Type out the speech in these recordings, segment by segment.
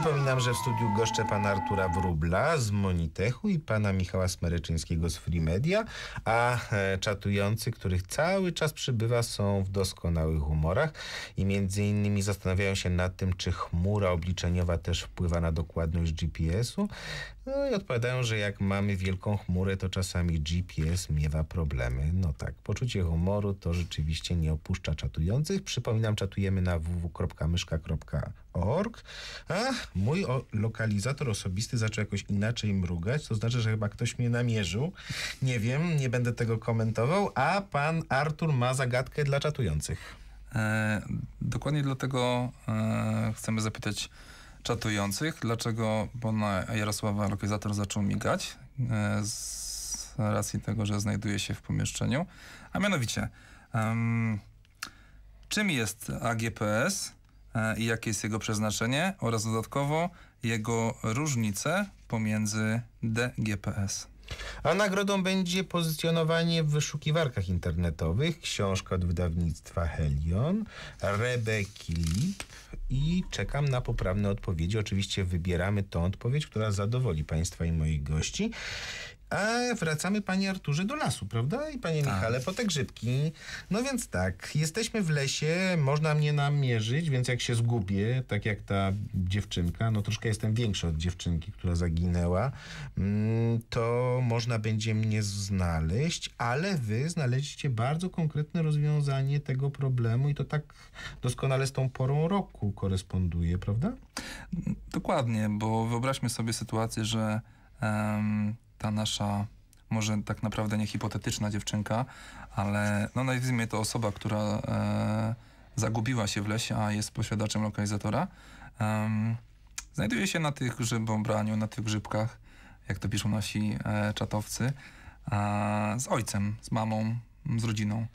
Przypominam, że w studiu goszczę pana Artura Wrubla z Monitechu i pana Michała Smereczyńskiego z Free Media, a e, czatujący, których cały czas przybywa, są w doskonałych humorach i między innymi zastanawiają się nad tym, czy chmura obliczeniowa też wpływa na dokładność GPS-u. No i odpowiadają, że jak mamy wielką chmurę, to czasami GPS miewa problemy. No tak, poczucie humoru to rzeczywiście nie opuszcza czatujących. Przypominam, czatujemy na www.myszka.com org, mój lokalizator osobisty zaczął jakoś inaczej mrugać, to znaczy, że chyba ktoś mnie namierzył. Nie wiem, nie będę tego komentował, a pan Artur ma zagadkę dla czatujących. E, dokładnie dlatego e, chcemy zapytać czatujących, dlaczego pana Jarosława lokalizator zaczął migać e, z racji tego, że znajduje się w pomieszczeniu. A mianowicie, czym jest AGPS? E, i jakie jest jego przeznaczenie oraz dodatkowo jego różnice pomiędzy DGPS. A nagrodą będzie pozycjonowanie w wyszukiwarkach internetowych, książka od wydawnictwa Helion, Rebeki Lip i czekam na poprawne odpowiedzi. Oczywiście wybieramy tą odpowiedź, która zadowoli Państwa i moich gości. A wracamy, panie Arturze, do lasu, prawda? I panie tak. Michale, po te grzybki. No więc tak, jesteśmy w lesie, można mnie namierzyć, więc jak się zgubię, tak jak ta dziewczynka, no troszkę jestem większy od dziewczynki, która zaginęła, mm, to można będzie mnie znaleźć, ale wy znaleźliście bardzo konkretne rozwiązanie tego problemu i to tak doskonale z tą porą roku koresponduje, prawda? Dokładnie, bo wyobraźmy sobie sytuację, że um, ta nasza, może tak naprawdę nie hipotetyczna dziewczynka, ale no najwyżej to osoba, która e, zagubiła się w lesie, a jest posiadaczem lokalizatora, um, znajduje się na tych grzybobraniu, na tych grzybkach, jak to piszą nasi e, czatowcy, e, z ojcem, z mamą, z rodziną.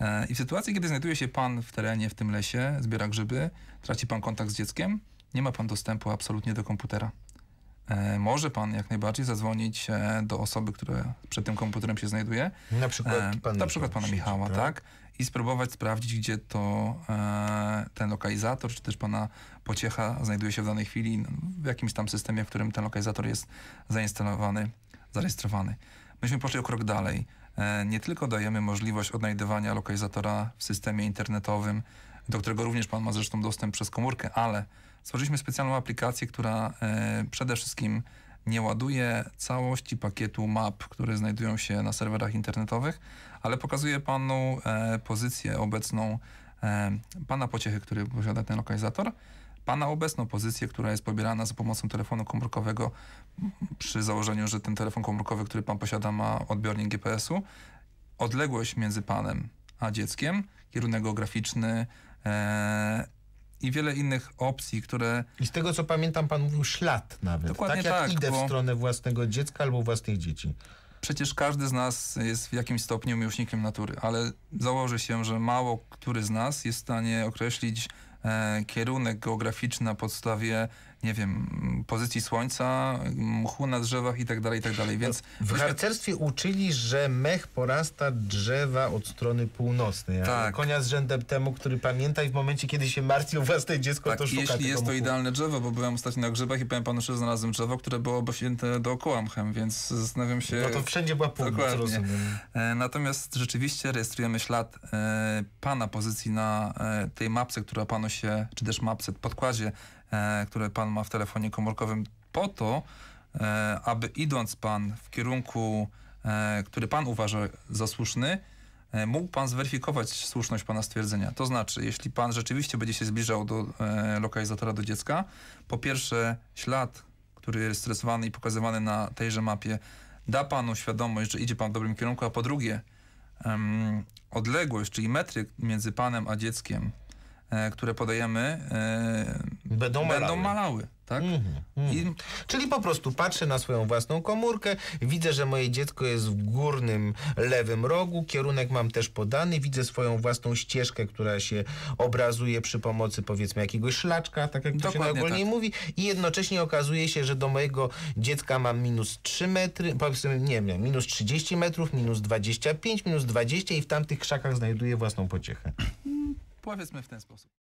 E, I w sytuacji, kiedy znajduje się pan w terenie, w tym lesie, zbiera grzyby, traci pan kontakt z dzieckiem, nie ma pan dostępu absolutnie do komputera. E, może pan jak najbardziej zadzwonić e, do osoby, która przed tym komputerem się znajduje. Na przykład, e, pan na przykład pana Michała, tak? tak? I spróbować sprawdzić, gdzie to ten lokalizator, czy też pana pociecha znajduje się w danej chwili, no, w jakimś tam systemie, w którym ten lokalizator jest zainstalowany, zarejestrowany. Myśmy poszli o krok dalej. Nie tylko dajemy możliwość odnajdywania lokalizatora w systemie internetowym, do którego również pan ma zresztą dostęp przez komórkę, ale Stworzyliśmy specjalną aplikację, która e, przede wszystkim nie ładuje całości pakietu map, które znajdują się na serwerach internetowych, ale pokazuje panu e, pozycję obecną e, pana pociechy, który posiada ten lokalizator, pana obecną pozycję, która jest pobierana za pomocą telefonu komórkowego przy założeniu, że ten telefon komórkowy, który pan posiada ma odbiornik GPS-u, odległość między panem a dzieckiem, kierunek geograficzny, i wiele innych opcji, które... I z tego, co pamiętam, pan mówił ślad nawet. Dokładnie tak, tak jak idę w stronę własnego dziecka albo własnych dzieci. Przecież każdy z nas jest w jakimś stopniu miłośnikiem natury, ale założy się, że mało który z nas jest w stanie określić e, kierunek geograficzny na podstawie nie wiem, pozycji słońca, mchu na drzewach i tak dalej, i tak dalej, więc... W harcerstwie uczyli, że mech porasta drzewa od strony północnej, tak. konia z rzędem temu, który pamięta i w momencie, kiedy się martwił o własne dziecko, tak, to szuka jeśli jest to idealne drzewo, bo byłem ostatnio na grzebach i powiem panu, że znalazłem drzewo, które było obosięte dookoła mchem, więc zastanawiam się... No to wszędzie była północ, Dokładnie. rozumiem. E, natomiast rzeczywiście rejestrujemy ślad e, pana pozycji na e, tej mapce, która panu się, czy też mapce, podkładzie E, które pan ma w telefonie komórkowym po to, e, aby idąc pan w kierunku, e, który pan uważa za słuszny, mógł pan zweryfikować słuszność pana stwierdzenia. To znaczy, jeśli pan rzeczywiście będzie się zbliżał do lokalizatora do dziecka, po pierwsze ślad, który jest stresowany i pokazywany na tejże mapie, da panu świadomość, że idzie pan w dobrym kierunku, a po drugie um, odległość, czyli metry między panem a dzieckiem E, które podajemy, e, będą, malały. Będą malały tak? Mm -hmm, I... Czyli po prostu patrzę na swoją własną komórkę, widzę, że moje dziecko jest w górnym lewym rogu, kierunek mam też podany, widzę swoją własną ścieżkę, która się obrazuje przy pomocy powiedzmy jakiegoś szlaczka, tak jak to się najogólniej tak. mówi i jednocześnie okazuje się, że do mojego dziecka mam minus 3 metry, powiedzmy, nie wiem, minus 30 metrów, minus 25, minus 20 i w tamtych krzakach znajduję własną pociechę. Powiedzmy w ten sposób.